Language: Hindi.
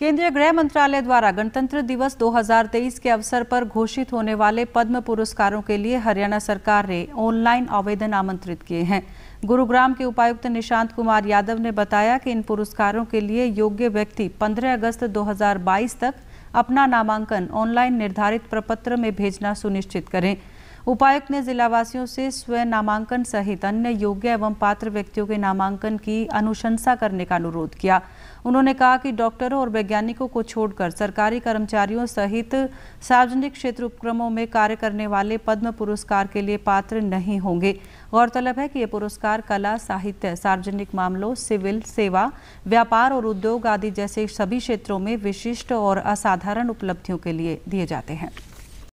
केंद्रीय गृह मंत्रालय द्वारा गणतंत्र दिवस 2023 के अवसर पर घोषित होने वाले पद्म पुरस्कारों के लिए हरियाणा सरकार ने ऑनलाइन आवेदन आमंत्रित किए हैं गुरुग्राम के उपायुक्त निशांत कुमार यादव ने बताया कि इन पुरस्कारों के लिए योग्य व्यक्ति 15 अगस्त 2022 तक अपना नामांकन ऑनलाइन निर्धारित प्रपत्र में भेजना सुनिश्चित करें उपायुक्त ने जिलावासियों से स्वयं नामांकन सहित अन्य योग्य एवं पात्र व्यक्तियों के नामांकन की अनुशंसा करने का अनुरोध किया उन्होंने कहा कि डॉक्टरों और वैज्ञानिकों को छोड़कर सरकारी कर्मचारियों सहित सार्वजनिक क्षेत्र उपक्रमों में कार्य करने वाले पद्म पुरस्कार के लिए पात्र नहीं होंगे गौरतलब है कि ये पुरस्कार कला साहित्य सार्वजनिक मामलों सिविल सेवा व्यापार और उद्योग आदि जैसे सभी क्षेत्रों में विशिष्ट और असाधारण उपलब्धियों के लिए दिए जाते हैं